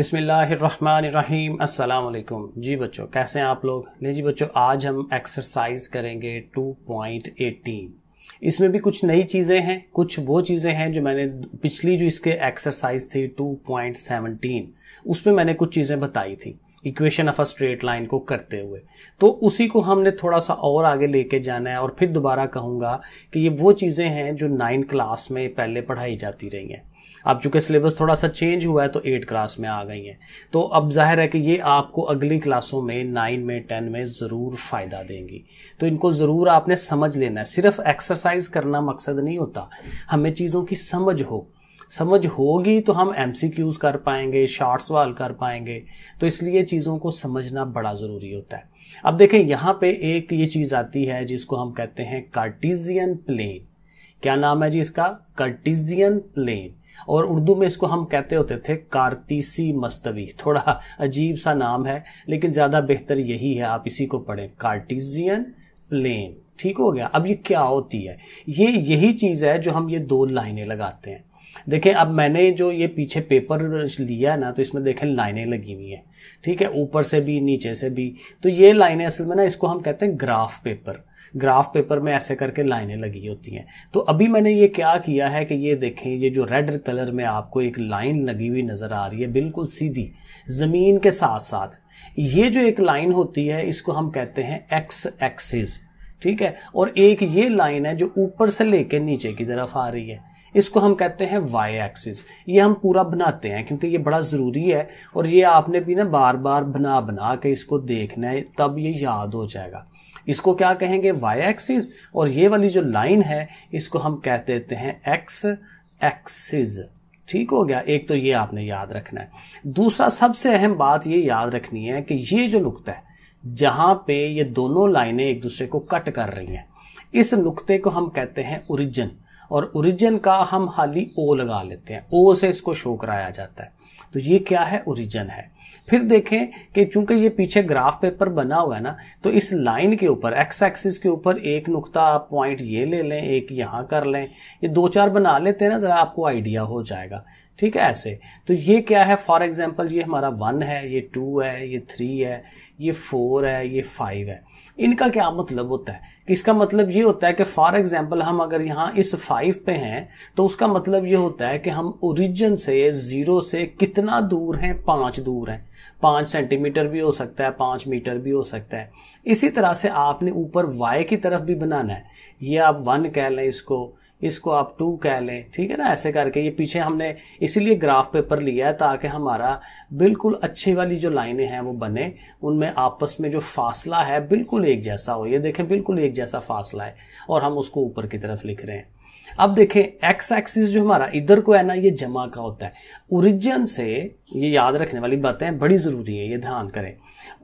बिसमीम् अल्लाम जी बच्चों कैसे हैं आप लोग नहीं जी बच्चों आज हम एक्सरसाइज करेंगे 2.18 इसमें भी कुछ नई चीज़ें हैं कुछ वो चीज़ें हैं जो मैंने पिछली जो इसके एक्सरसाइज थी 2.17 उसमें मैंने कुछ चीज़ें बताई थी equation of a straight line को करते हुए तो उसी को हमने थोड़ा सा और आगे लेके जाना है और फिर दोबारा कहूँगा कि ये वो चीज़ें हैं जो नाइन्थ क्लास में पहले पढ़ाई जाती रही हैं अब चूंकि सिलेबस थोड़ा सा चेंज हुआ है तो एट क्लास में आ गई हैं तो अब जाहिर है कि ये आपको अगली क्लासों में नाइन में टेन में ज़रूर फ़ायदा देंगी तो इनको ज़रूर आपने समझ लेना है सिर्फ एक्सरसाइज करना मकसद नहीं होता हमें चीज़ों की समझ हो समझ होगी तो हम एम कर पाएंगे शॉर्ट सवाल कर पाएंगे तो इसलिए चीज़ों को समझना बड़ा ज़रूरी होता है अब देखें यहाँ पे एक ये चीज़ आती है जिसको हम कहते हैं कार्टिजियन प्लेन क्या नाम है जी इसका कार्टिजियन प्लेन और उर्दू में इसको हम कहते होते थे कार्तीसी मस्तवी थोड़ा अजीब सा नाम है लेकिन ज़्यादा बेहतर यही है आप इसी को पढ़ें कार्टिजियन प्लेन ठीक हो गया अब ये क्या होती है ये यही चीज़ है जो हम ये दो लाइनें लगाते हैं देखें अब मैंने जो ये पीछे पेपर लिया ना तो इसमें देखें लाइनें लगी हुई हैं ठीक है ऊपर से भी नीचे से भी तो ये लाइनें असल में ना इसको हम कहते हैं ग्राफ पेपर ग्राफ पेपर में ऐसे करके लाइनें लगी होती हैं तो अभी मैंने ये क्या किया है कि ये देखें ये जो रेड कलर में आपको एक लाइन लगी हुई नज़र आ रही है बिल्कुल सीधी ज़मीन के साथ साथ ये जो एक लाइन होती है इसको हम कहते हैं एक्स एक्सिस ठीक है और एक ये लाइन है जो ऊपर से लेके नीचे की तरफ आ रही है इसको हम कहते हैं वाई एक्सिस ये हम पूरा बनाते हैं क्योंकि ये बड़ा ज़रूरी है और ये आपने भी ना बार बार बना बना के इसको देखना है तब ये याद हो जाएगा इसको क्या कहेंगे वाई एक्सिस और ये वाली जो लाइन है इसको हम कह देते हैं एक्स एक्सिस ठीक हो गया एक तो ये आपने याद रखना है दूसरा सबसे अहम बात ये याद रखनी है कि ये जो नुकता है जहां पे ये दोनों लाइनें एक दूसरे को कट कर रही हैं इस नुकते को हम कहते हैं ओरिजिन और ओरिजिन का हम हाली ओ लगा लेते हैं ओ से इसको शो कराया जाता है तो ये क्या है ओरिजन है फिर देखें कि चूंकि ये पीछे ग्राफ पेपर बना हुआ है ना तो इस लाइन के ऊपर एक्स एक्सिस के ऊपर एक नुकता आप पॉइंट ये ले लें एक यहाँ कर लें ये दो चार बना लेते हैं ना ज़रा आपको आइडिया हो जाएगा ठीक है ऐसे तो ये क्या है फॉर एग्जाम्पल ये हमारा वन है ये टू है ये थ्री है ये फोर है ये फाइव है इनका क्या मतलब होता है इसका मतलब ये होता है कि फॉर एग्जाम्पल हम अगर यहाँ इस फाइव पे हैं तो उसका मतलब ये होता है कि हम ओरिजिन से जीरो से कितना दूर हैं पांच दूर हैं पांच सेंटीमीटर भी हो सकता है पांच मीटर भी हो सकता है इसी तरह से आपने ऊपर वाई की तरफ भी बनाना है ये आप वन कह लें इसको इसको आप टू कह लें ठीक है ना ऐसे करके ये पीछे हमने इसीलिए ग्राफ पेपर लिया है ताकि हमारा बिल्कुल अच्छी वाली जो लाइनें हैं वो बने उनमें आपस में जो फासला है बिल्कुल एक जैसा हो ये देखें बिल्कुल एक जैसा फासला है और हम उसको ऊपर की तरफ लिख रहे हैं अब देखें एक्स एक्सिस जो हमारा इधर को है ना ये जमा का होता है ओरिजिन से ये याद रखने वाली बातें बड़ी ज़रूरी है ये ध्यान करें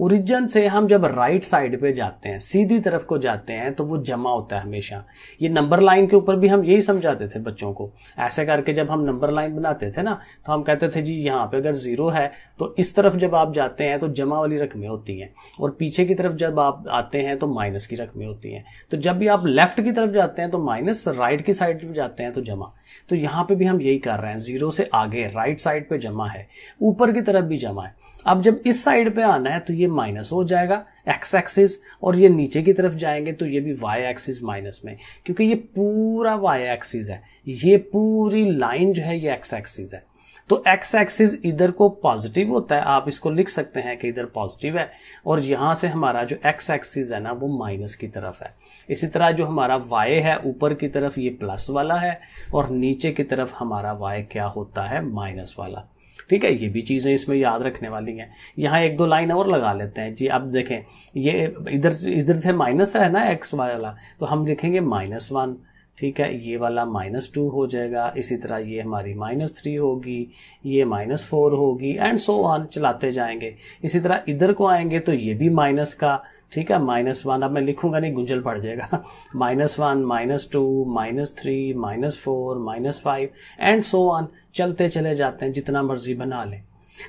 ओरिजिन से हम जब राइट साइड पे जाते हैं सीधी तरफ को जाते हैं तो वो जमा होता है हमेशा ये नंबर लाइन के ऊपर भी हम यही समझाते थे बच्चों को ऐसे करके जब हम नंबर लाइन बनाते थे ना तो हम कहते थे जी यहाँ पे अगर जीरो है तो इस तरफ जब आप जाते हैं तो जमा वाली रकमें होती हैं और पीछे की तरफ जब आप आते हैं तो माइनस की रकमें होती हैं तो जब भी आप लेफ्ट की तरफ जाते हैं तो माइनस राइट की साइड पर जाते हैं तो जमा तो यहाँ पे भी हम यही कर रहे हैं जीरो से आगे राइट साइड पे जमा है ऊपर की तरफ भी जमा है अब जब इस साइड पे आना है तो ये माइनस हो जाएगा एक्स एक्सिस और ये नीचे की तरफ जाएंगे तो ये भी वाई एक्सिस माइनस में क्योंकि ये पूरा वाई एक्सिस है ये पूरी लाइन जो है ये एक्स एक्सिस है तो एक्स एक्सिस इधर को पॉजिटिव होता है आप इसको लिख सकते हैं कि इधर पॉजिटिव है और यहां से हमारा जो एक्स एक्सिस है ना वो माइनस की तरफ है इसी तरह जो हमारा वाई है ऊपर की तरफ ये प्लस वाला है और नीचे की तरफ हमारा वाई क्या होता है माइनस वाला ठीक है ये भी चीज़ें इसमें याद रखने वाली हैं यहाँ एक दो लाइन और लगा लेते हैं जी अब देखें ये इधर इधर थे माइनस है ना एक्स वाला तो हम लिखेंगे माइनस वन ठीक है ये वाला माइनस टू हो जाएगा इसी तरह ये हमारी माइनस थ्री होगी ये माइनस फोर होगी एंड सो ऑन चलाते जाएंगे इसी तरह इधर को आएंगे तो ये भी माइनस का ठीक है माइनस वन अब मैं लिखूंगा नहीं गुंजल पड़ जाएगा minus one minus two minus three minus four minus five and so on चलते चले जाते हैं जितना मर्जी बना लें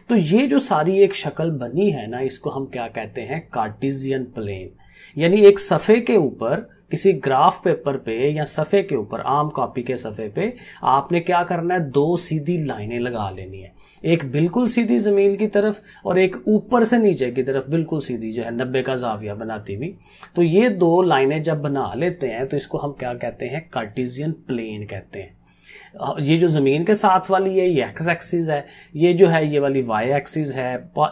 तो ये जो सारी एक शक्ल बनी है ना इसको हम क्या कहते हैं कार्टिजियन प्लेन यानी एक सफ़े के ऊपर किसी ग्राफ पेपर पे या सफ़े के ऊपर आम कॉपी के सफ़े पे आपने क्या करना है दो सीधी लाइनें लगा लेनी है एक बिल्कुल सीधी ज़मीन की तरफ और एक ऊपर से नीचे की तरफ बिल्कुल सीधी जो है नब्बे का जाविया बनाती हुई तो ये दो लाइनें जब बना लेते हैं तो इसको हम क्या कहते हैं कार्टिजियन प्लेन कहते हैं ये जो ज़मीन के साथ वाली है ये एक्स एक्सिस है ये जो है ये वाली वाई एक्सिस है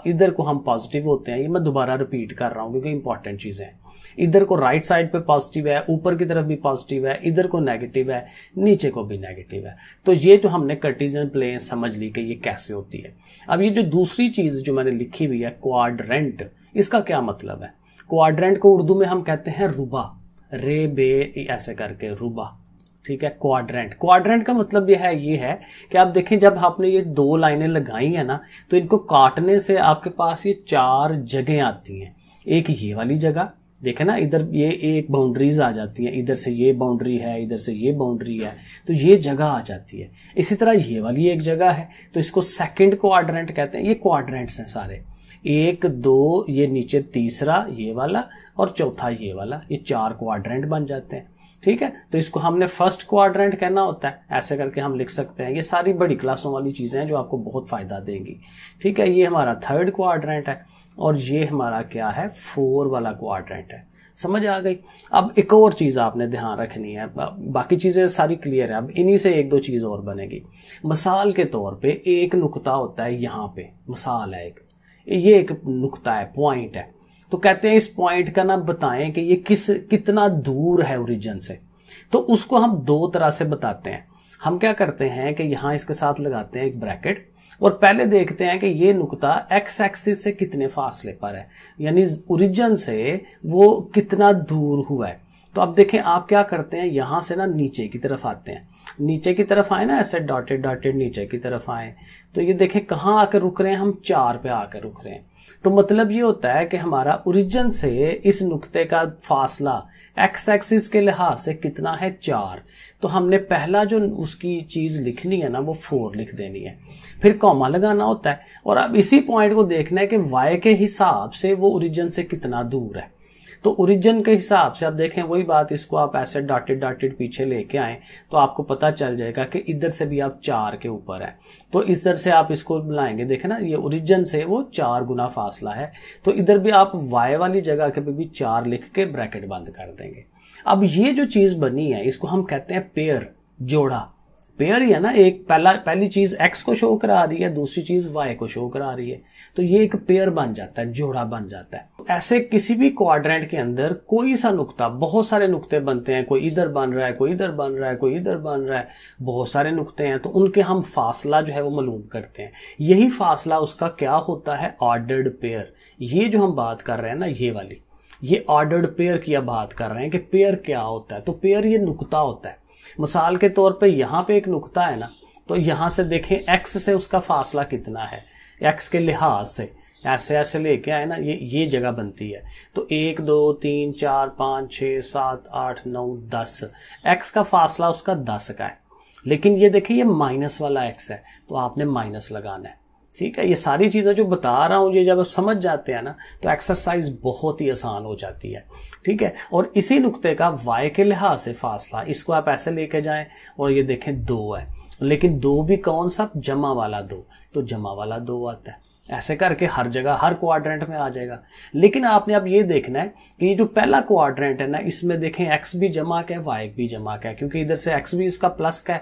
इधर को हम पॉजिटिव होते हैं ये मैं दोबारा रिपीट कर रहा हूँ क्योंकि इंपॉर्टेंट चीज़ें है इधर को राइट साइड पे पॉजिटिव है ऊपर की तरफ भी पॉजिटिव है इधर को नेगेटिव है नीचे को भी नेगेटिव है तो ये जो हमने कर्टिजन प्लेन समझ ली कि ये कैसे होती है अब ये जो दूसरी चीज़ जो मैंने लिखी हुई है क्वाड्रेंट इसका क्या मतलब है क्वाड्रेंट को उर्दू में हम कहते हैं रुबा रे बे ऐसे करके रुबा ठीक है क्वाड्रेंट क्वाड्रेंट का मतलब यह है ये है कि आप देखें जब आपने ये दो लाइनें लगाई है ना तो इनको काटने से आपके पास ये चार जगह आती हैं एक ये वाली जगह देखे ना इधर ये एक बाउंड्रीज आ जाती है इधर से ये बाउंड्री है इधर से ये बाउंड्री है तो ये जगह आ जाती है इसी तरह ये वाली एक जगह है तो इसको सेकंड क्वाड्रेंट कहते हैं ये क्वाड्रेंट्स हैं सारे एक दो ये नीचे तीसरा ये वाला और चौथा ये वाला ये चार क्वाड्रेंट बन जाते हैं ठीक है तो इसको हमने फर्स्ट क्वाड्रेंट कहना होता है ऐसे करके हम लिख सकते हैं ये सारी बड़ी क्लासों वाली चीजें हैं जो आपको बहुत फायदा देंगी ठीक है ये हमारा थर्ड क्वाड्रेंट है और ये हमारा क्या है फोर वाला क्वाड्रेंट है समझ आ गई अब एक और चीज आपने ध्यान रखनी है बाकी चीजें सारी क्लियर है अब इन्हीं से एक दो चीज और बनेगी मिसाल के तौर पे एक नुकता होता है यहाँ पे मिसाल है एक ये एक नुकता है पॉइंट है तो कहते हैं इस पॉइंट का नाम बताएं कि ये किस कितना दूर है ओरिजिन से तो उसको हम दो तरह से बताते हैं हम क्या करते हैं कि यहां इसके साथ लगाते हैं एक ब्रैकेट और पहले देखते हैं कि ये नुकता एक्स एक्सिस से कितने फासले पर है यानी ओरिजिन से वो कितना दूर हुआ है तो अब देखें आप क्या करते हैं यहां से ना नीचे की तरफ आते हैं नीचे की तरफ आए ना ऐसे डॉटेड डॉटेड नीचे की तरफ आए तो ये देखें कहाँ आकर रुक रहे हैं हम चार पे आकर रुक रहे हैं तो मतलब ये होता है कि हमारा ओरिजिन से इस नुक्ते का फासला एक्स एक्सिस के लिहाज से कितना है चार तो हमने पहला जो उसकी चीज लिखनी है ना वो फोर लिख देनी है फिर कॉमा लगाना होता है और अब इसी पॉइंट को देखना है कि वाई के हिसाब से वो ओरिजिन से कितना दूर है तो ओरिजिन के हिसाब से आप देखें वही बात इसको आप ऐसे डॉटेड डॉटेड पीछे लेके आए तो आपको पता चल जाएगा कि इधर से भी आप चार के ऊपर है तो इस तरह से आप इसको बुलाएंगे देखे ना ये ओरिजिन से वो चार गुना फासला है तो इधर भी आप वाई वाली जगह के भी चार लिख के ब्रैकेट बंद कर देंगे अब ये जो चीज बनी है इसको हम कहते हैं पेयर जोड़ा पेयर ही है ना एक पहला पहली चीज एक्स को शो करा रही है दूसरी चीज वाई को शो करा रही है तो ये एक पेयर बन जाता है जोड़ा बन जाता है तो ऐसे किसी भी क्वाड्रेंट के अंदर कोई सा नुकता बहुत सारे नुकते बनते हैं कोई इधर बन रहा है कोई इधर बन रहा है कोई इधर बन रहा है बहुत सारे नुकते हैं तो उनके हम फासला जो है वो मालूम करते हैं यही फासला उसका क्या होता है ऑर्डर्ड पेयर ये जो हम बात कर रहे हैं ना ये वाली ये ऑर्डर्ड पेयर की बात कर रहे हैं कि पेयर क्या होता है तो पेयर ये नुकता होता है मिसाल के तौर पे यहाँ पे एक नुकता है ना तो यहाँ से देखें एक्स से उसका फासला कितना है एक्स के लिहाज से ऐसे ऐसे लेके आए ना ये ये जगह बनती है तो एक दो तीन चार पाँच छः सात आठ नौ दस एक्स का फासला उसका दस का है लेकिन ये देखिए ये माइनस वाला एक्स है तो आपने माइनस लगाना है ठीक है ये सारी चीज़ें जो बता रहा हूँ ये जब आप समझ जाते हैं ना तो एक्सरसाइज बहुत ही आसान हो जाती है ठीक है और इसी नुक्ते का वाई के लिहाज से फासला इसको आप ऐसे लेके जाएं और ये देखें दो है लेकिन दो भी कौन सा जमा वाला दो तो जमा वाला दो आता है ऐसे करके हर जगह हर क्वाड्रेंट में आ जाएगा लेकिन आपने अब ये देखना है कि ये जो पहला क्वाड्रेंट है ना इसमें देखें एक्स भी जमा का है वाई भी जमा का है क्योंकि इधर से एक्स भी इसका प्लस का है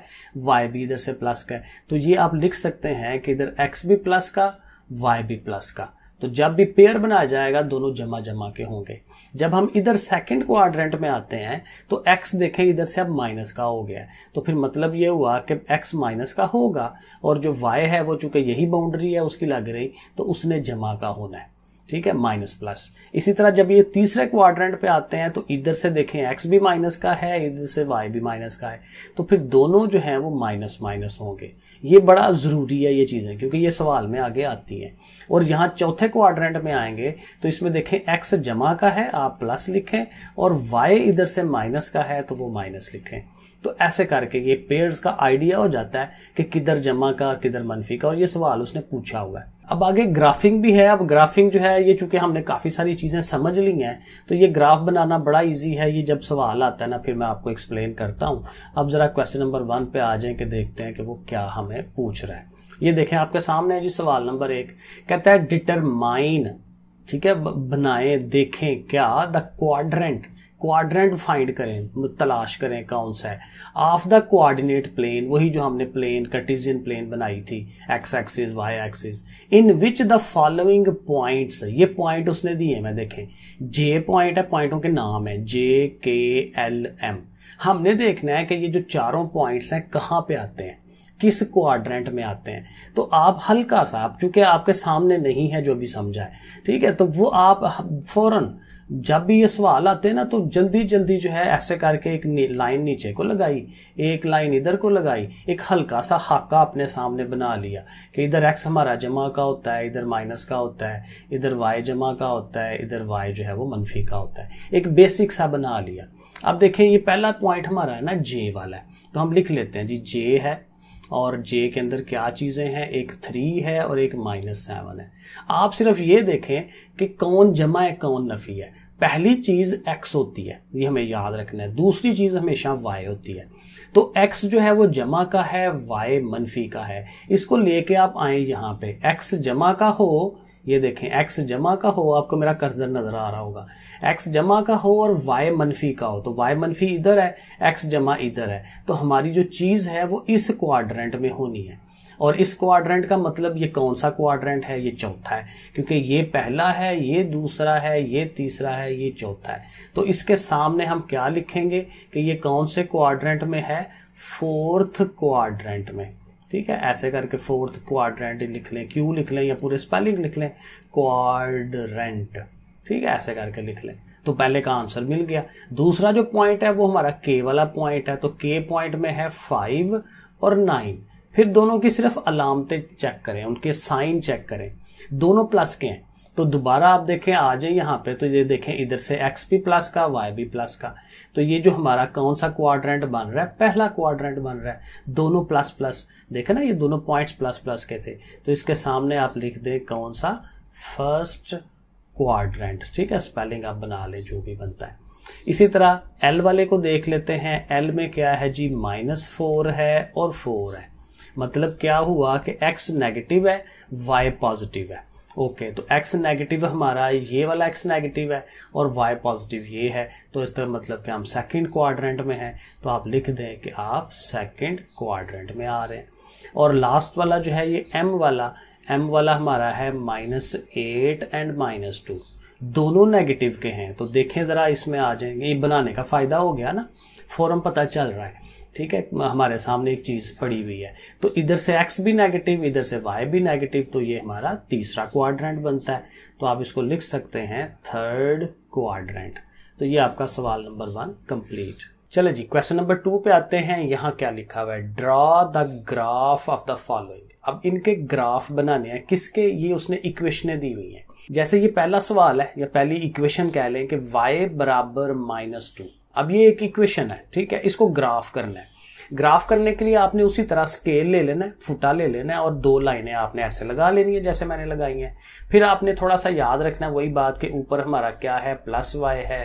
वाई भी इधर से प्लस का है तो ये आप लिख सकते हैं कि इधर एक्स भी प्लस का वाई भी प्लस का तो जब भी पेयर बनाया जाएगा दोनों जमा जमा के होंगे जब हम इधर सेकंड क्वाड्रेंट में आते हैं तो एक्स देखें इधर से अब माइनस का हो गया तो फिर मतलब ये हुआ कि एक्स माइनस का होगा और जो वाई है वो चूंकि यही बाउंड्री है उसकी लग रही तो उसने जमा का होना है ठीक है माइनस प्लस इसी तरह जब ये तीसरे क्वाड्रेंट पे आते हैं तो इधर से देखें एक्स भी माइनस का है इधर से वाई भी माइनस का है तो फिर दोनों जो हैं वो माइनस माइनस होंगे ये बड़ा ज़रूरी है ये चीज़ें क्योंकि ये सवाल में आगे आती हैं और यहां चौथे क्वाड्रेंट में आएंगे तो इसमें देखें एक्स जमा का है आप प्लस लिखें और वाई इधर से माइनस का है तो वो माइनस लिखें तो ऐसे करके ये पेयर्स का आइडिया हो जाता है कि किधर जमा का किधर मनफी का और ये सवाल उसने पूछा हुआ है अब आगे ग्राफिंग भी है अब ग्राफिंग जो है ये चूंकि हमने काफ़ी सारी चीज़ें समझ ली हैं तो ये ग्राफ बनाना बड़ा इजी है ये जब सवाल आता है ना फिर मैं आपको एक्सप्लेन करता हूं अब ज़रा क्वेश्चन नंबर वन पे आ जाए कि देखते हैं कि वो क्या हमें पूछ रहा है ये देखें आपके सामने है जी सवाल नंबर एक कहता है डिटरमाइन ठीक है बनाए देखें क्या द क्वाड्रेंट क्वाड्रेंट फाइंड करें तलाश करें कौन सा है ऑफ द कोऑर्डिनेट प्लेन वही जो हमने प्लेन कटिजियन प्लेन बनाई थी X axis Y axis in which the following points ये पॉइंट उसने दिए मैं देखें जे पॉइंट है पॉइंटों के नाम है जे के एल एम हमने देखना है कि ये जो चारों पॉइंट्स हैं कहाँ पे आते हैं किस क्वाड्रेंट में आते हैं तो आप हल्का सा आप क्योंकि आपके सामने नहीं है जो भी समझा है ठीक है तो वो आप फौरन जब भी ये सवाल आते हैं ना तो जल्दी जल्दी जो है ऐसे करके एक लाइन नीचे को लगाई एक लाइन इधर को लगाई एक हल्का सा हाका अपने सामने बना लिया कि इधर एक्स हमारा जमा का होता है इधर माइनस का होता है इधर वाई जमा का होता है इधर वाई जो है वो मनफी का होता है एक बेसिक सा बना लिया अब देखें ये पहला पॉइंट हमारा है ना जे वाला है तो हम लिख लेते हैं जी जे है और जे के अंदर क्या चीज़ें हैं एक थ्री है और एक माइनस सेवन है आप सिर्फ ये देखें कि कौन जमा है कौन नफ़ी है पहली चीज़ एक्स होती है ये हमें याद रखना है दूसरी चीज़ हमेशा वाई होती है तो एक्स जो है वो जमा का है वाई मनफी का है इसको लेके आप आए यहां पे एक्स जमा का हो ये देखें एक्स जमा का हो आपको मेरा कर्जर नजर आ रहा होगा एक्स जमा का हो और वाई मनफी का हो तो वाई मनफी इधर है एक्स जमा इधर है तो हमारी जो चीज है वो इस क्वाड्रेंट में होनी है और इस क्वाड्रेंट का मतलब ये कौन सा क्वाड्रेंट है ये चौथा है क्योंकि ये पहला है ये दूसरा है ये तीसरा है ये चौथा है तो इसके सामने हम क्या लिखेंगे कि ये कौन से क्वाड्रेंट में है फोर्थ क्वाड्रेंट में ठीक है ऐसे करके फोर्थ क्वाड्रेंट लिख लें क्यू लिख लें या पूरे स्पेलिंग लिख लें क्वाड्रेंट ठीक है ऐसे करके लिख लें तो पहले का आंसर मिल गया दूसरा जो पॉइंट है वो हमारा के वाला पॉइंट है तो के पॉइंट में है फाइव और नाइन फिर दोनों की सिर्फ अलामतें चेक करें उनके साइन चेक करें दोनों प्लस के हैं तो दोबारा आप देखें आ जाए यहाँ पे तो ये देखें इधर से एक्स भी प्लस का वाई भी प्लस का तो ये जो हमारा कौन सा क्वाड्रेंट बन रहा है पहला क्वाड्रेंट बन रहा है दोनों प्लस प्लस देखे ना ये दोनों पॉइंट्स प्लस प्लस के थे तो इसके सामने आप लिख दें कौन सा फर्स्ट क्वाड्रेंट ठीक है स्पेलिंग आप बना ले जो भी बनता है इसी तरह एल वाले को देख लेते हैं एल में क्या है जी माइनस फोर है और फोर है मतलब क्या हुआ कि एक्स नेगेटिव है वाई पॉजिटिव है ओके okay, तो एक्स नेगेटिव हमारा ये वाला एक्स नेगेटिव है और वाई पॉजिटिव ये है तो इस तरह मतलब कि हम सेकंड क्वाड्रेंट में हैं तो आप लिख दें कि आप सेकंड क्वाड्रेंट में आ रहे हैं और लास्ट वाला जो है ये एम वाला एम वाला हमारा है minus eight and minus two दोनों नेगेटिव के हैं तो देखें ज़रा इसमें आ जाएंगे ये बनाने का फ़ायदा हो गया ना फॉरम पता चल रहा है ठीक है हमारे सामने एक चीज पड़ी हुई है तो इधर से x भी नेगेटिव इधर से y भी नेगेटिव तो ये हमारा तीसरा क्वाड्रेंट बनता है तो आप इसको लिख सकते हैं थर्ड क्वाड्रेंट तो ये आपका सवाल नंबर वन कंप्लीट चले जी क्वेश्चन नंबर टू पे आते हैं यहाँ क्या लिखा हुआ है draw the graph of the following अब इनके ग्राफ बनाने हैं किसके ये उसने इक्वेशनें दी हुई हैं जैसे ये पहला सवाल है या पहली इक्वेशन कह लें कि y बराबर माइनस टू अब ये एक इक्वेशन है ठीक है इसको ग्राफ करना है ग्राफ करने के लिए आपने उसी तरह स्केल ले लेना है फुटा ले लेना है और दो लाइनें आपने ऐसे लगा लेनी है जैसे मैंने लगाई हैं फिर आपने थोड़ा सा याद रखना है वही बात कि ऊपर हमारा क्या है प्लस वाई है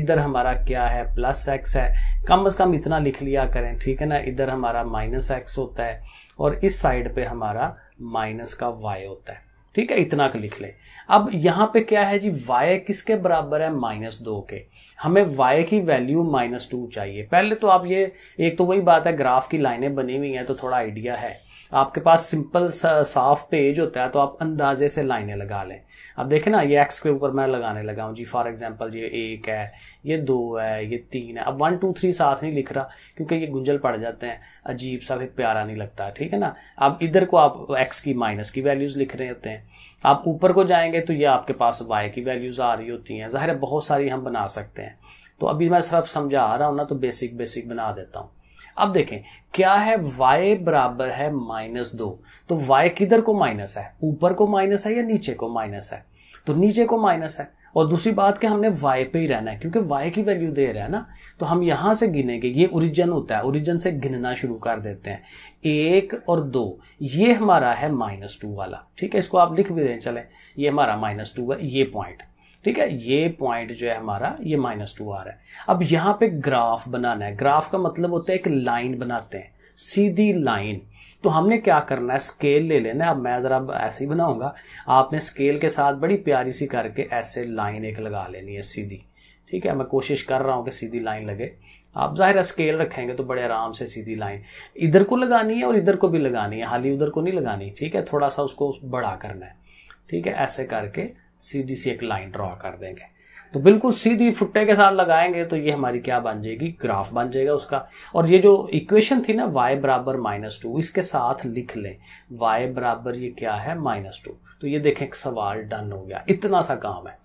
इधर हमारा क्या है प्लस एक्स है कम अज़ कम इतना लिख लिया करें ठीक है ना इधर हमारा माइनस एक्स होता है और इस साइड पर हमारा माइनस का वाई होता है ठीक है इतना का लिख ले अब यहां पे क्या है जी y किसके बराबर है माइनस दो के हमें y की वैल्यू माइनस टू चाहिए पहले तो आप ये एक तो वही बात है ग्राफ की लाइनें बनी हुई हैं तो थोड़ा आइडिया है आपके पास सिंपल साफ पेज होता है तो आप अंदाजे से लाइनें लगा लें अब देखें ना ये एक्स के ऊपर मैं लगाने लगा हूँ जी फॉर एग्जाम्पल ये एक है ये दो है ये तीन है अब वन टू थ्री साथ नहीं लिख रहा क्योंकि ये गुंजल पड़ जाते हैं अजीब सा फिर प्यारा नहीं लगता ठीक है ना अब इधर को आप एक्स की माइनस की वैल्यूज लिख रहे होते हैं आप ऊपर को जाएंगे तो ये आपके पास वाई की वैल्यूज आ रही होती हैं ज़ाहिर बहुत सारी हम बना सकते हैं तो अभी मैं सिर्फ समझा रहा हूँ ना तो बेसिक बेसिक बना देता हूँ अब देखें क्या है y बराबर है माइनस दो तो y किधर को माइनस है ऊपर को माइनस है या नीचे को माइनस है तो नीचे को माइनस है और दूसरी बात कि हमने y पे ही रहना है क्योंकि y की वैल्यू दे रहा है ना तो हम यहां से गिनेंगे ये ओरिजिन होता है ओरिजिन से गिनना शुरू कर देते हैं एक और दो ये हमारा है माइनस टू वाला ठीक है इसको आप लिख भी दें चले ये हमारा माइनस टू है ये पॉइंट ठीक है ये पॉइंट जो है हमारा ये माइनस टू आ रहा है अब यहाँ पे ग्राफ बनाना है ग्राफ का मतलब होता है एक लाइन बनाते हैं सीधी लाइन तो हमने क्या करना है स्केल ले लेना अब मैं ज़रा ऐसे ही बनाऊंगा आपने स्केल के साथ बड़ी प्यारी सी करके ऐसे लाइन एक लगा लेनी है सीधी ठीक है मैं कोशिश कर रहा हूँ कि सीधी लाइन लगे आप जाहिर है स्केल रखेंगे तो बड़े आराम से सीधी लाइन इधर को लगानी है और इधर को भी लगानी है हाली उधर को नहीं लगानी ठीक है थोड़ा सा उसको बड़ा करना है ठीक है ऐसे करके सीधी सी एक लाइन ड्रॉ कर देंगे तो बिल्कुल सीधी फुट्टे के साथ लगाएंगे तो ये हमारी क्या बन जाएगी ग्राफ बन जाएगा उसका और ये जो इक्वेशन थी ना वाई बराबर माइनस टू इसके साथ लिख लें वाई बराबर ये क्या है माइनस टू तो ये देखें सवाल डन हो गया इतना सा काम है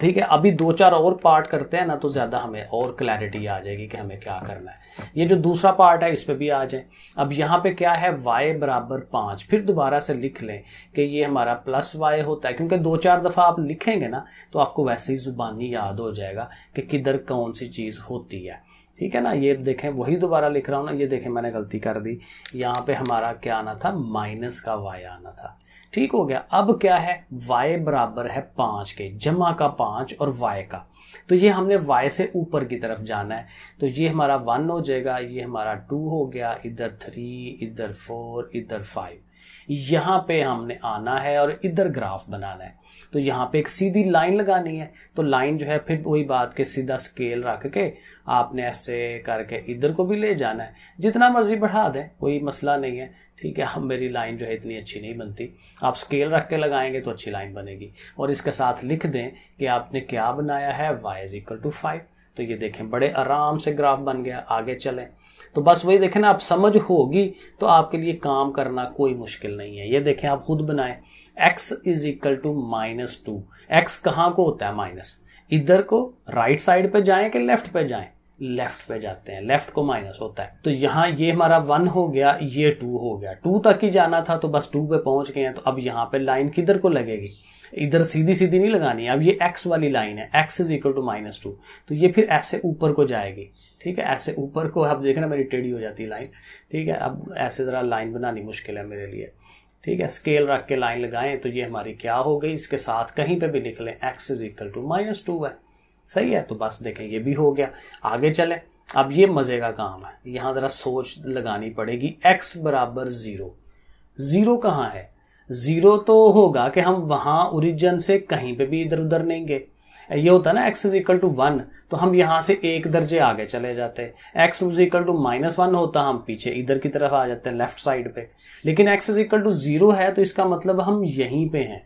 ठीक है अभी दो चार और पार्ट करते हैं ना तो ज़्यादा हमें और क्लैरिटी आ जाएगी कि हमें क्या करना है ये जो दूसरा पार्ट है इस पर भी आ जाए अब यहाँ पे क्या है वाई बराबर पाँच फिर दोबारा से लिख लें कि ये हमारा प्लस वाई होता है क्योंकि दो चार दफ़ा आप लिखेंगे ना तो आपको वैसे ही ज़ुबानी याद हो जाएगा कि किधर कौन सी चीज़ होती है ठीक है ना ये देखें वही दोबारा लिख रहा हूँ ना ये देखें मैंने गलती कर दी यहाँ पे हमारा क्या आना था माइनस का वाई आना था ठीक हो गया अब क्या है y बराबर है पांच के जमा का पांच और y का तो ये हमने y से ऊपर की तरफ जाना है तो ये हमारा वन हो जाएगा ये हमारा टू हो गया इधर थ्री इधर फोर इधर फाइव यहां पे हमने आना है और इधर ग्राफ बनाना है तो यहां पे एक सीधी लाइन लगानी है तो लाइन जो है फिर वही बात के सीधा स्केल रख के आपने ऐसे करके इधर को भी ले जाना है जितना मर्जी बढ़ा दें कोई मसला नहीं है ठीक है हम मेरी लाइन जो है इतनी अच्छी नहीं बनती आप स्केल रख के लगाएंगे तो अच्छी लाइन बनेगी और इसके साथ लिख दें कि आपने क्या बनाया है Y is equal to five तो ये देखें बड़े आराम से ग्राफ बन गया आगे चलें तो बस वही देखें ना आप समझ होगी तो आपके लिए काम करना कोई मुश्किल नहीं है ये देखें आप खुद बनाएं x is equal to minus two X कहाँ को होता है माइनस इधर को राइट साइड पे जाएं कि लेफ्ट पे जाएं लेफ्ट पे जाते हैं लेफ्ट को माइनस होता है तो यहाँ ये हमारा वन हो गया ये टू हो गया टू तक ही जाना था तो बस टू पे पहुंच गए हैं तो अब यहाँ पे लाइन किधर को लगेगी इधर सीधी सीधी नहीं लगानी अब ये एक्स वाली लाइन है X is equal to minus two तो ये फिर ऐसे ऊपर को जाएगी ठीक है ऐसे ऊपर को अब देखें ना मेरी टेढ़ी हो जाती है लाइन ठीक है अब ऐसे ज़रा लाइन बनानी मुश्किल है मेरे लिए ठीक है स्केल रख के लाइन लगाएं तो ये हमारी क्या हो गई इसके साथ कहीं पे भी लिख लें X is equal to minus two है सही है तो बस देखें ये भी हो गया आगे चलें अब ये मज़े का काम है यहाँ ज़रा सोच लगानी पड़ेगी एक्स बराबर ज़ीरो ज़ीरो कहाँ है जीरो तो होगा कि हम वहां ओरिजिन से कहीं पे भी इधर उधर नहीं गए ये होता है ना X is equal to one तो हम यहां से एक दर्जे आगे चले जाते X is equal to minus one होता हम पीछे इधर की तरफ आ जाते हैं लेफ्ट साइड पे लेकिन X is equal to zero है तो इसका मतलब हम यहीं पे हैं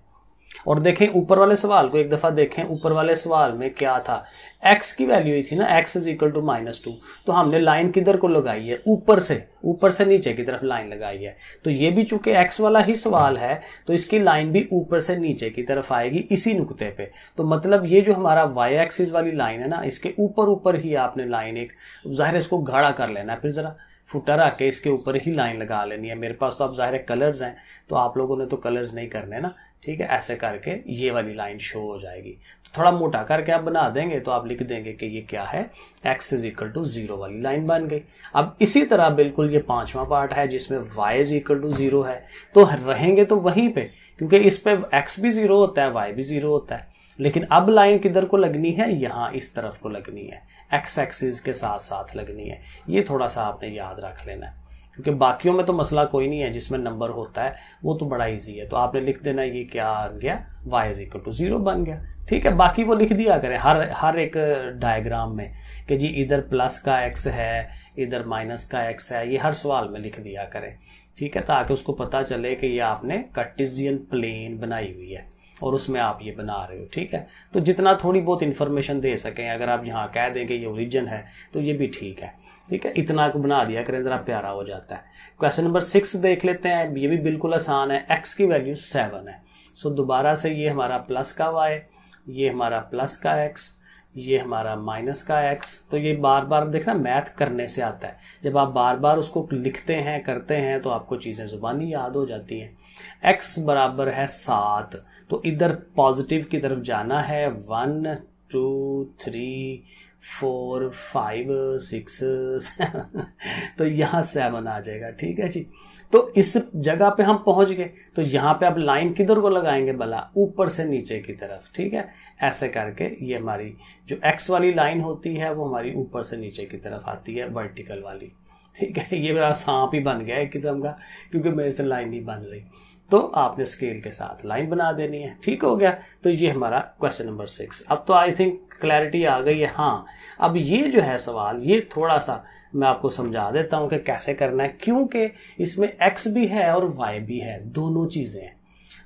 और देखें ऊपर वाले सवाल को एक दफा देखें ऊपर वाले सवाल में क्या था एक्स की वैल्यू ही थी ना X is equal to minus two तो हमने लाइन किधर को लगाई है ऊपर से ऊपर से नीचे की तरफ लाइन लगाई है तो ये भी चूंकि एक्स वाला ही सवाल है तो इसकी लाइन भी ऊपर से नीचे की तरफ आएगी इसी नुकते पे तो मतलब ये जो हमारा वाई एक्सिस वाली लाइन है ना इसके ऊपर ऊपर ही आपने लाइन एक जाहिर इसको गाढ़ा कर लेना फिर जरा फुटा आके इसके ऊपर ही लाइन लगा लेनी है मेरे पास तो आप ज़ाहिर कलर्स हैं तो आप लोगों ने तो कलर्स नहीं करने ना ठीक है ऐसे करके ये वाली लाइन शो हो जाएगी तो थोड़ा मोटा करके आप बना देंगे तो आप लिख देंगे कि ये क्या है x is equal to zero वाली लाइन बन गई अब इसी तरह बिल्कुल ये पांचवा पार्ट है जिसमें y is equal to zero है तो रहेंगे तो वहीं पे क्योंकि इस पे x भी जीरो होता है y भी जीरो होता है लेकिन अब लाइन किधर को लगनी है यहां इस तरफ को लगनी है एक्स एक्सिस के साथ साथ लगनी है ये थोड़ा सा आपने याद रख लेना है क्योंकि बाकियों में तो मसला कोई नहीं है जिसमें नंबर होता है वो तो बड़ा ईजी है तो आपने लिख देना ये क्या आ गया Y is equal to zero बन गया ठीक है बाकी वो लिख दिया करें हर हर एक डायग्राम में कि जी इधर प्लस का एक्स है इधर माइनस का एक्स है ये हर सवाल में लिख दिया करें ठीक है ताकि उसको पता चले कि ये आपने कर्टिजियन प्लेन बनाई हुई है और उसमें आप ये बना रहे हो ठीक है तो जितना थोड़ी बहुत इन्फॉर्मेशन दे सकें अगर आप यहाँ कह दें कि ये ओरिजिन है तो ये भी ठीक है ठीक है इतना को तो बना दिया करें ज़रा प्यारा हो जाता है क्वेश्चन नंबर सिक्स देख लेते हैं ये भी बिल्कुल आसान है एक्स की वैल्यू सेवन है सो दोबारा से ये हमारा प्लस का वाई ये हमारा प्लस का एक्स ये हमारा माइनस का एक्स तो ये बार बार देखना मैथ करने से आता है जब आप बार बार उसको लिखते हैं करते हैं तो आपको चीज़ें ज़ुबानी याद हो जाती हैं एक्स बराबर है सात तो इधर पॉजिटिव की तरफ जाना है one two three four five six तो यहाँ सेवन आ जाएगा ठीक है जी तो इस जगह पे हम पहुंच गए तो यहाँ पे आप लाइन किधर को लगाएंगे भला ऊपर से नीचे की तरफ ठीक है ऐसे करके ये हमारी जो एक्स वाली लाइन होती है वो हमारी ऊपर से नीचे की तरफ आती है वर्टिकल वाली ठीक है ये मेरा सांप ही बन गया एक किस्म का क्योंकि मेरे से लाइन ही बन रही तो आपने स्केल के साथ लाइन बना देनी है ठीक हो गया तो ये हमारा क्वेश्चन नंबर सिक्स अब तो आई थिंक क्लैरिटी आ गई है हाँ अब ये जो है सवाल ये थोड़ा सा मैं आपको समझा देता हूँ कि कैसे करना है क्योंकि इसमें एक्स भी है और वाई भी है दोनों चीज़ें हैं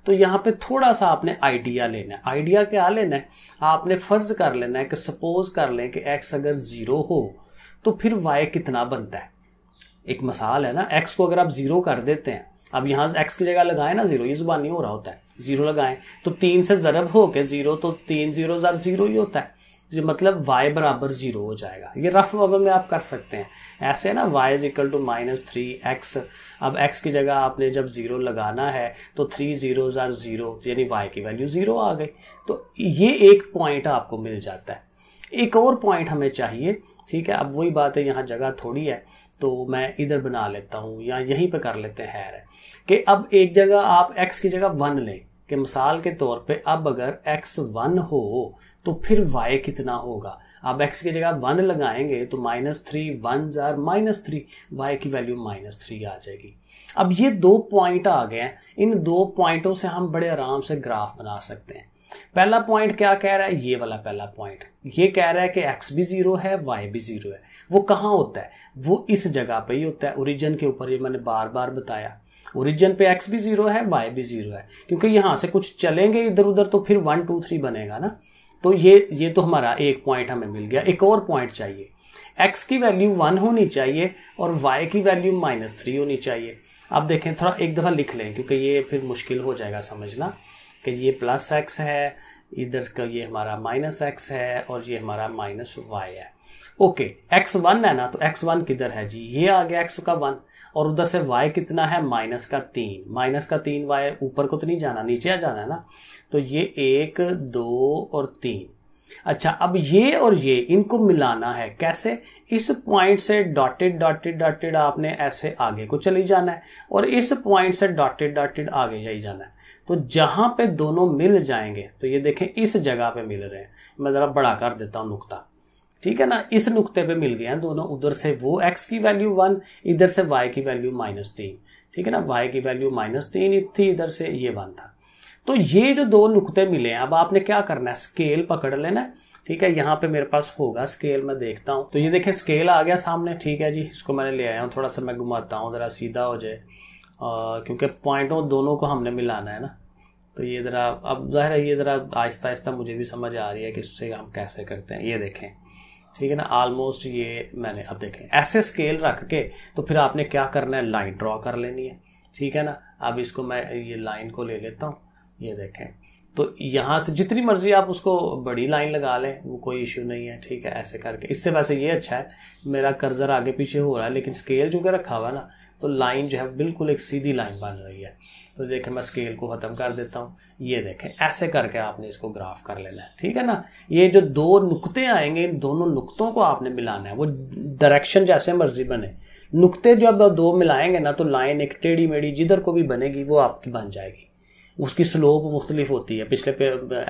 तो यहाँ पे थोड़ा सा आपने आइडिया लेना है आइडिया क्या लेना है आपने फर्ज कर लेना है कि सपोज कर लें कि एक्स अगर जीरो हो तो फिर वाई कितना बनता है एक मिसाल है ना एक्स को अगर आप जीरो कर देते हैं अब यहाँ एक्स की जगह लगाए ना जीरो ये जुबान नहीं हो रहा होता है जीरो लगाए तो तीन से जरब हो के जीरो तो तीन जीरो जार जीरो ही होता है जो तो मतलब y बराबर जीरो हो जाएगा ये रफ वब में आप कर सकते हैं ऐसे है ना y is equal to minus three X अब x की जगह आपने जब ज़ीरो लगाना है तो थ्री जीरो ज़ार ज़ीरो यानी y की वैल्यू ज़ीरो आ गई तो ये एक पॉइंट आपको मिल जाता है एक और पॉइंट हमें चाहिए ठीक है अब वही बात है यहाँ जगह थोड़ी है तो मैं इधर बना लेता हूँ या यहीं पे कर लेते हैं है कि अब एक जगह आप एक्स की जगह वन लें कि मिसाल के तौर पे अब अगर एक्स वन हो तो फिर वाई कितना होगा आप एक्स की जगह वन लगाएंगे तो माइनस थ्री वन जार माइनस थ्री वाई की वैल्यू माइनस थ्री आ जाएगी अब ये दो पॉइंट आ गए हैं इन दो पॉइंटों से हम बड़े आराम से ग्राफ बना सकते हैं पहला पॉइंट क्या कह रहा है ये वाला पहला पॉइंट ये कह रहा है कि एक्स भी जीरो है वाई भी जीरो है वो कहाँ होता है वो इस जगह पे ही होता है ओरिजिन के ऊपर ये मैंने बार बार बताया ओरिजिन पे एक्स भी जीरो है वाई भी जीरो है क्योंकि यहाँ से कुछ चलेंगे इधर उधर तो फिर वन टू थ्री बनेगा ना तो ये ये तो हमारा एक पॉइंट हमें मिल गया एक और पॉइंट चाहिए एक्स की वैल्यू वन होनी चाहिए और वाई की वैल्यू माइनस थ्री होनी चाहिए आप देखें थोड़ा एक दफ़ा लिख लें क्योंकि ये फिर मुश्किल हो जाएगा समझना कि ये प्लस एक्स है इधर का ये हमारा माइनस एक्स है और ये हमारा माइनस वाई है ओके एक्स वन है ना तो एक्स वन किधर है जी ये आ गया एक्स का वन और उधर से वाई कितना है माइनस का तीन माइनस का तीन वाई ऊपर को तो नहीं जाना नीचे आ जाना है ना तो ये एक दो और तीन अच्छा अब ये और ये इनको मिलाना है कैसे इस पॉइंट से डॉटेड डॉटेड डॉटेड आपने ऐसे आगे को चली जाना है और इस पॉइंट से डॉटेड डॉटेड आगे जाई जाना है तो जहां पे दोनों मिल जाएंगे तो ये देखें इस जगह पे मिल रहे हैं मैं जरा बड़ा कर देता हूं नुकता ठीक है ना इस नुकते पे मिल गए हैं दोनों उधर से वो एक्स की वैल्यू वन इधर से वाई की वैल्यू माइनस तीन ठीक है ना वाई की वैल्यू माइनस तीन थी इधर से ये वन था तो ये जो दो नुकते मिले हैं अब आपने क्या करना है स्केल पकड़ लेना ठीक है यहाँ पे मेरे पास होगा स्केल मैं देखता हूँ तो ये देखें स्केल आ गया सामने ठीक है जी इसको मैंने ले आया हूँ थोड़ा सा मैं घुमाता हूँ ज़रा सीधा हो जाए क्योंकि पॉइंटों दोनों को हमने मिलाना है ना तो ये ज़रा अब ज़ाहिर है ये ज़रा आहिस्ता आहिस्ता मुझे भी समझ आ रही है कि इससे हम कैसे करते हैं ये देखें ठीक है ना ऑलमोस्ट ये मैंने अब देखें ऐसे स्केल रख के तो फिर आपने क्या करना है लाइन ड्रॉ कर लेनी है ठीक है ना अब इसको मैं ये लाइन को ले लेता हूँ ये देखें तो यहाँ से जितनी मर्जी आप उसको बड़ी लाइन लगा लें वो कोई इश्यू नहीं है ठीक है ऐसे करके इससे वैसे ये अच्छा है मेरा कर्जर आगे पीछे हो रहा है लेकिन स्केल जो कि रखा हुआ ना तो लाइन जो है बिल्कुल एक सीधी लाइन बन रही है तो देखें मैं स्केल को ख़त्म कर देता हूँ ये देखें ऐसे करके आपने इसको ग्राफ कर लेना है ठीक है ना ये जो दो नुकते आएंगे इन दोनों नुकतों को आपने मिलाना है वो डायरेक्शन जैसे मर्जी बने नुकते जब दो मिलाएंगे ना तो लाइन एक टेढ़ी मेढ़ी जिधर को भी बनेगी वो आपकी बन जाएगी उसकी स्लोप मुख्तलिफ होती है पिछले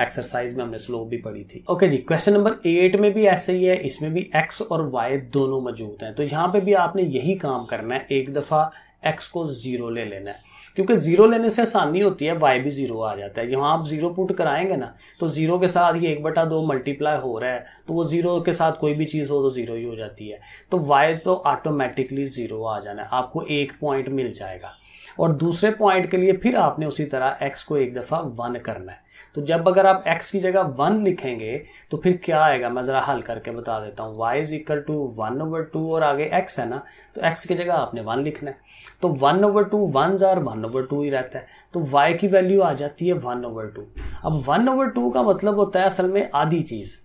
एक्सरसाइज में हमने स्लोप भी पढ़ी थी ओके जी क्वेश्चन नंबर एट में भी ऐसे ही है इसमें भी एक्स और वाई दोनों मौजूद हैं तो यहाँ पे भी आपने यही काम करना है एक दफ़ा एक्स को जीरो ले लेना है क्योंकि जीरो लेने से आसानी होती है वाई भी जीरो आ जाता है यहाँ आप जीरो पुट कराएंगे ना तो जीरो के साथ ही एक बटा दो मल्टीप्लाई हो रहा है तो वो जीरो के साथ कोई भी चीज़ हो तो जीरो ही हो जाती है तो वाई तो ऑटोमेटिकली जीरो आ जाना है आपको एक पॉइंट मिल जाएगा और दूसरे पॉइंट के लिए फिर आपने उसी तरह एक्स को एक दफ़ा वन करना है तो जब अगर आप एक्स की जगह वन लिखेंगे तो फिर क्या आएगा मैं ज़रा हल करके बता देता हूँ y is equal to one over two और आगे एक्स है ना तो एक्स की जगह आपने वन लिखना है तो वन ओवर टू वन ज़ार वन ओवर टू ही रहता है तो वाई की वैल्यू आ जाती है वन ओवर टू अब वन ओवर टू का मतलब होता है असल में आधी चीज़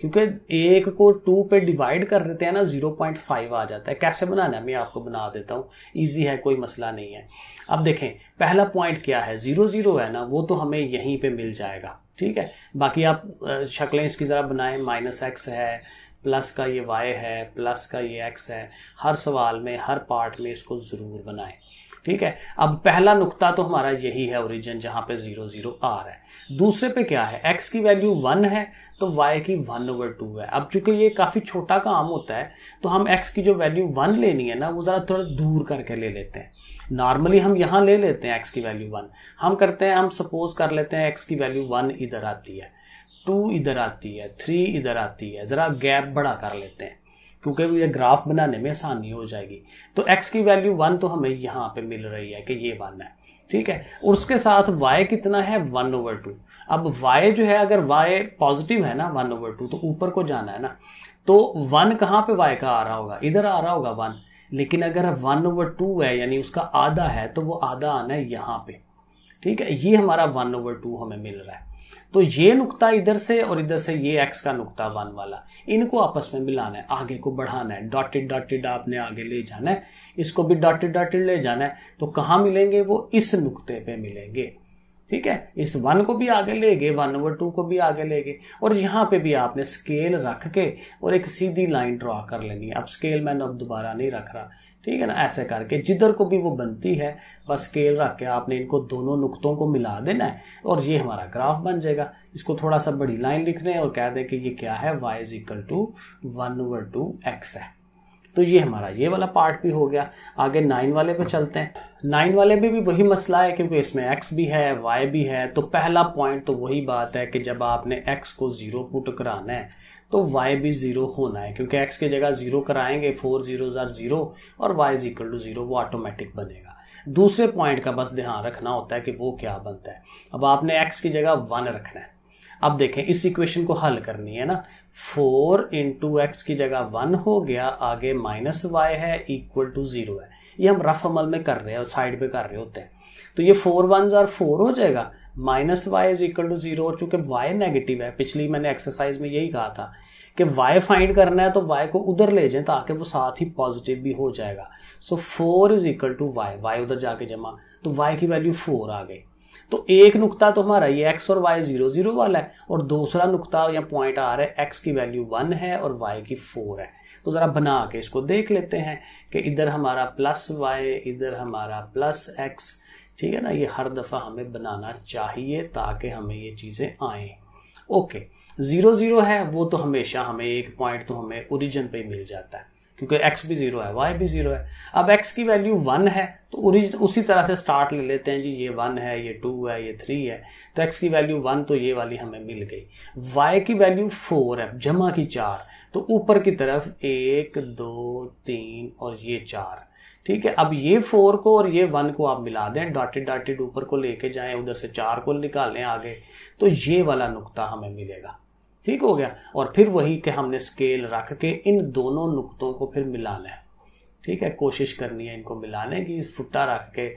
क्योंकि एक को टू पे डिवाइड कर देते हैं ना जीरो पॉइंट फाइव आ जाता है कैसे बनाना है मैं आपको बना देता हूँ ईजी है कोई मसला नहीं है अब देखें पहला पॉइंट क्या है जीरो जीरो है ना वो तो हमें यहीं पे मिल जाएगा ठीक है बाकी आप शक्लें इसकी ज़रा बनाएं माइनस एक्स है प्लस का ये वाई है प्लस का ये एक्स है हर सवाल में हर पार्ट में इसको ज़रूर बनाएं ठीक है अब पहला नुकता तो हमारा यही है ओरिजिन जहां पे जीरो जीरो आ रहा है दूसरे पे क्या है एक्स की वैल्यू वन है तो वाई की वन ओवर टू है अब चूंकि ये काफी छोटा काम होता है तो हम एक्स की जो वैल्यू वन लेनी है ना वो जरा थोड़ा दूर करके ले लेते हैं नॉर्मली हम यहां ले लेते हैं एक्स की वैल्यू वन हम करते हैं हम सपोज कर लेते हैं एक्स की वैल्यू वन इधर आती है टू इधर आती है थ्री इधर आती है ज़रा गैप बड़ा कर लेते हैं क्योंकि ये ग्राफ बनाने में आसानी हो जाएगी तो x की वैल्यू वन तो हमें यहाँ पे मिल रही है कि ये वन है ठीक है और उसके साथ y कितना है वन ओवर टू अब y जो है अगर y पॉजिटिव है ना वन ओवर टू तो ऊपर को जाना है ना तो वन कहाँ पे y का आ रहा होगा इधर आ रहा होगा वन लेकिन अगर वन ओवर टू है यानी उसका आधा है तो वो आधा आना है यहाँ पे ठीक है ये हमारा वन ओवर टू हमें मिल रहा है तो ये नुकता इधर से और इधर से ये एक्स का नुकता वन वाला इनको आपस में मिलाना है आगे को बढ़ाना है डॉटेड डॉटेड आपने आगे ले जाना है इसको भी डॉटेड डॉटेड ले जाना है तो कहाँ मिलेंगे वो इस नुकते पे मिलेंगे ठीक है इस वन को भी आगे ले गए वन ओवर टू को भी आगे ले गए और यहाँ पे भी आपने स्केल रख के और एक सीधी लाइन ड्रॉ कर लेनी है अब स्केल मैंने अब दोबारा नहीं रख रहा ठीक है ना ऐसे करके जिधर को भी वो बनती है बस स्केल रख के आपने इनको दोनों नुकतों को मिला देना है और ये हमारा ग्राफ बन जाएगा इसको थोड़ा सा बड़ी लाइन लिख रहे हैं और कह दें कि ये क्या है Y is equal to one over two x है तो ये हमारा ये वाला पार्ट भी हो गया आगे नाइन वाले पे चलते हैं नाइन वाले में भी वही मसला है क्योंकि इसमें एक्स भी है वाई भी है तो पहला पॉइंट तो वही बात है कि जब आपने एक्स को ज़ीरो पुट कराना है तो y भी जीरो होना है क्योंकि x की जगह जीरो कराएंगे फोर जीरो जार जीरो और y is equal to zero वो ऑटोमेटिक बनेगा दूसरे पॉइंट का बस ध्यान रखना होता है कि वो क्या बनता है अब आपने x की जगह वन रखना है अब देखें इस इक्वेशन को हल करनी है ना फोर इंटू एक्स की जगह वन हो गया आगे माइनस वाई है इक्वल टू जीरो है ये हम रफ अमल में कर रहे हैं और साइड पे कर रहे होते हैं तो ये फोर वन जार फोर हो जाएगा minus y is equal to zero और चूंकि वाई नेगेटिव है पिछली मैंने एक्सरसाइज में यही कहा था कि वाई फाइंड करना है तो वाई को उधर ले जाए ताकि वो साथ ही पॉजिटिव भी हो जाएगा so four is equal to y y उधर जाके जमा तो वाई की वैल्यू फोर आ गई तो एक नुकता तो हमारा ये एक्स और वाई जीरो जीरो वाला है और दूसरा नुकता या पॉइंट आ रहा है एक्स की वैल्यू वन है और वाई की फोर है तो ज़रा बना के इसको देख लेते हैं कि इधर हमारा प्लस वाई इधर हमारा प्लस एक्स ठीक है ना ये हर दफ़ा हमें बनाना चाहिए ताकि हमें ये चीज़ें आएँ ओके ज़ीरो ज़ीरो है वो तो हमेशा हमें एक पॉइंट तो हमें ओरिजिन पे मिल जाता है क्योंकि एक्स भी ज़ीरो है वाई भी ज़ीरो है अब एक्स की वैल्यू वन है तो ओरिजिन उसी तरह से स्टार्ट ले लेते हैं जी ये वन है ये टू है ये थ्री है तो एक्स की वैल्यू वन तो ये वाली हमें मिल गई वाई की वैल्यू फोर है जमा की चार तो ऊपर की तरफ एक दो तीन और ये चार ठीक है अब ये फोर को और ये वन को आप मिला दें डॉटेड डॉटेड ऊपर को लेके जाए उधर से चार को निकालें आगे तो ये वाला नुकता हमें मिलेगा ठीक हो गया और फिर वही के हमने स्केल रख के इन दोनों नुकतों को फिर मिलाना है ठीक है कोशिश करनी है इनको मिलाने की फुट्टा रख के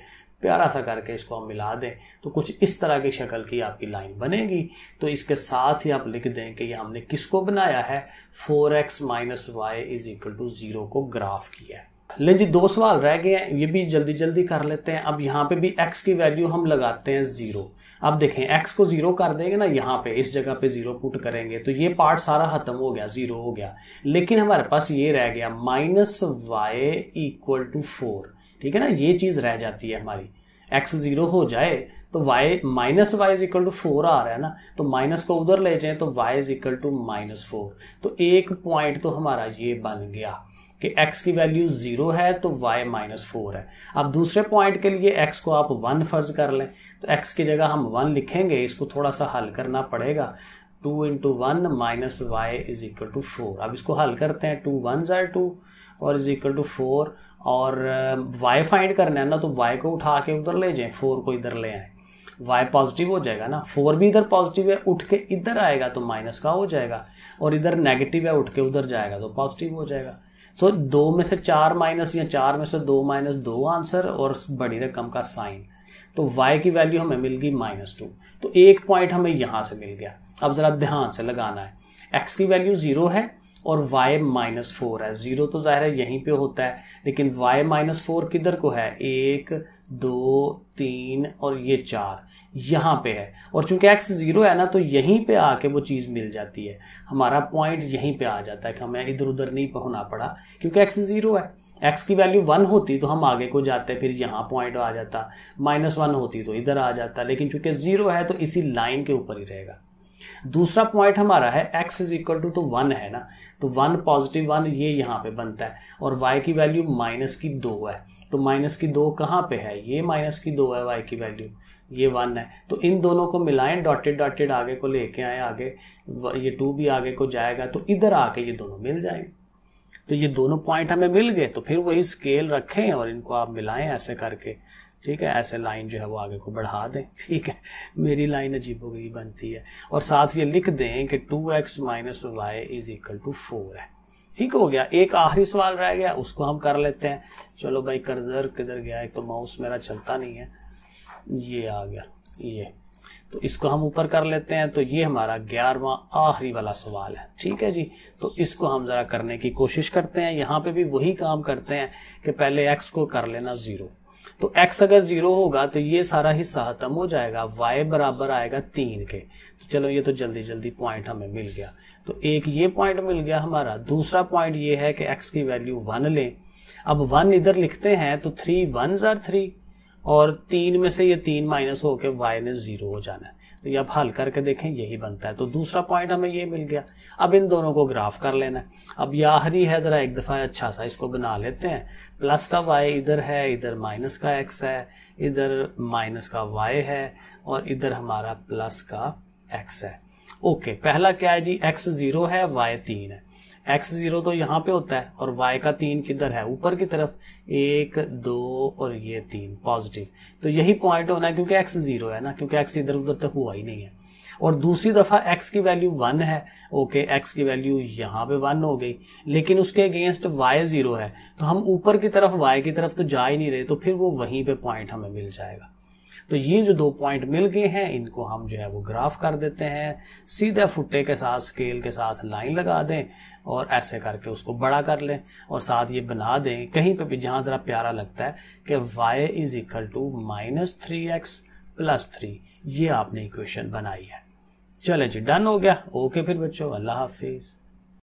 प्यारा सा करके इसको हम मिला दें तो कुछ इस तरह की शक्ल की आपकी लाइन बनेगी तो इसके साथ ही आप लिख दें कि ये हमने किसको बनाया है four x minus y is equal to zero को ग्राफ किया है ले जी दो सवाल रह गए हैं ये भी जल्दी जल्दी कर लेते हैं अब यहाँ पे भी x की वैल्यू हम लगाते हैं ज़ीरो अब देखें x को ज़ीरो कर देंगे ना यहाँ पे इस जगह पे ज़ीरो पुट करेंगे तो ये पार्ट सारा ख़त्म हो गया ज़ीरो हो गया लेकिन हमारे पास ये रह गया minus y equal to four ठीक है ना ये चीज़ रह जाती है हमारी एक्स ज़ीरो हो जाए तो y minus y is equal to four आ रहा है ना तो माइनस को उधर ले जाए तो y is equal to minus four तो एक पॉइंट तो हमारा ये बन गया कि x की वैल्यू ज़ीरो है तो y माइनस फोर है अब दूसरे पॉइंट के लिए x को आप वन फर्ज कर लें तो x की जगह हम वन लिखेंगे इसको थोड़ा सा हल करना पड़ेगा two into one minus y is equal to four अब इसको हल करते हैं टू वन जर टू और इज इक्वल टू फोर और वाई uh, फाइंड करना है ना तो वाई को उठा के उधर ले जाएं फोर को इधर ले आए वाई पॉजिटिव हो जाएगा ना फोर भी इधर पॉजिटिव है उठ के इधर आएगा तो माइनस का हो जाएगा और इधर नेगेटिव है उठ के उधर जाएगा तो पॉजिटिव हो जाएगा सो so, दो में से चार माइनस या चार में से दो माइनस दो आंसर और बड़ी रकम का साइन तो y की वैल्यू हमें मिल गई माइनस टू तो एक पॉइंट हमें यहां से मिल गया अब जरा ध्यान से लगाना है x की वैल्यू जीरो है और y माइनस फोर है जीरो तो जाहिर है यहीं पे होता है लेकिन y माइनस फोर किधर को है एक दो तीन और ये चार यहाँ पे है और चूंकि x जीरो है ना तो यहीं पे आके वो चीज़ मिल जाती है हमारा पॉइंट यहीं पे आ जाता है कि हमें इधर उधर नहीं पहुंचना पड़ा क्योंकि x जीरो है एक्स की वैल्यू वन होती तो हम आगे को जाते फिर यहाँ पॉइंट आ जाता माइनस वन होती तो इधर आ जाता लेकिन चूंकि जीरो है तो इसी लाइन के ऊपर ही रहेगा दूसरा पॉइंट हमारा है x इज इक्वल टू तो वन है ना तो वन पॉजिटिव वन ये यहाँ पे बनता है और y की वैल्यू माइनस की दो है तो माइनस की दो कहाँ पे है ये माइनस की दो है y की वैल्यू ये वन है तो इन दोनों को मिलाएं डॉटेड डॉटेड आगे को लेके आए आगे ये टू भी आगे को जाएगा तो इधर आके ये दोनों मिल जाएंगे तो ये दोनों पॉइंट हमें मिल गए तो फिर वही स्केल रखें और इनको आप मिलाएं ऐसे करके ठीक है ऐसे लाइन जो है वो आगे को बढ़ा दें ठीक है मेरी लाइन अजीब वरीब बनती है और साथ ये लिख दें कि two x minus y is equal to four है ठीक हो गया एक आखिरी सवाल रह गया उसको हम कर लेते हैं चलो भाई कर्जर किधर गया एक तो माउस मेरा चलता नहीं है ये आ गया ये तो इसको हम ऊपर कर लेते हैं तो ये हमारा ग्यारहवा आखिरी वाला सवाल है ठीक है जी तो इसको हम ज़रा करने की कोशिश करते हैं यहाँ पे भी वही काम करते हैं कि पहले एक्स को कर लेना ज़ीरो तो x अगर जीरो होगा तो ये सारा हिस्सा खत्म हो जाएगा y बराबर आएगा तीन के तो चलो ये तो जल्दी जल्दी पॉइंट हमें मिल गया तो एक ये पॉइंट मिल गया हमारा दूसरा पॉइंट ये है कि x की वैल्यू वन ले अब वन इधर लिखते हैं तो थ्री वन जार थ्री और तीन में से ये तीन माइनस होकर वाई ने जीरो हो जाना है तो ये आप हल करके देखें यही बनता है तो दूसरा पॉइंट हमें ये मिल गया अब इन दोनों को ग्राफ कर लेना है अब ये आखिरी है ज़रा एक दफ़ा अच्छा सा इसको बना लेते हैं प्लस का वाई इधर है इधर माइनस का एक्स है इधर माइनस का वाई है और इधर हमारा प्लस का एक्स है ओके पहला क्या है जी एक्स जीरो है वाई तीन है एक्स जीरो तो यहाँ पे होता है और वाई का तीन किधर है ऊपर की तरफ एक दो और ये तीन पॉजिटिव तो यही पॉइंट होना है क्योंकि एक्स जीरो है ना क्योंकि एक्स इधर उधर तक हुआ ही नहीं है और दूसरी दफा एक्स की वैल्यू वन है ओके एक्स की वैल्यू यहाँ पे वन हो गई लेकिन उसके अगेंस्ट वाई जीरो है तो हम ऊपर की तरफ वाई की तरफ तो जा ही नहीं रहे तो फिर वो वहीं पे पॉइंट हमें मिल जाएगा तो ये जो दो पॉइंट मिल गए हैं इनको हम जो है वो ग्राफ कर देते हैं सीधे फुट्टे के साथ स्केल के साथ लाइन लगा दें और ऐसे करके उसको बड़ा कर लें और साथ ये बना दें कहीं पर भी जहां ज़रा प्यारा लगता है कि y is equal to minus three x plus three ये आपने इक्वेशन बनाई है चले जी डन हो गया ओके फिर बच्चों अल्लाह हाफिज़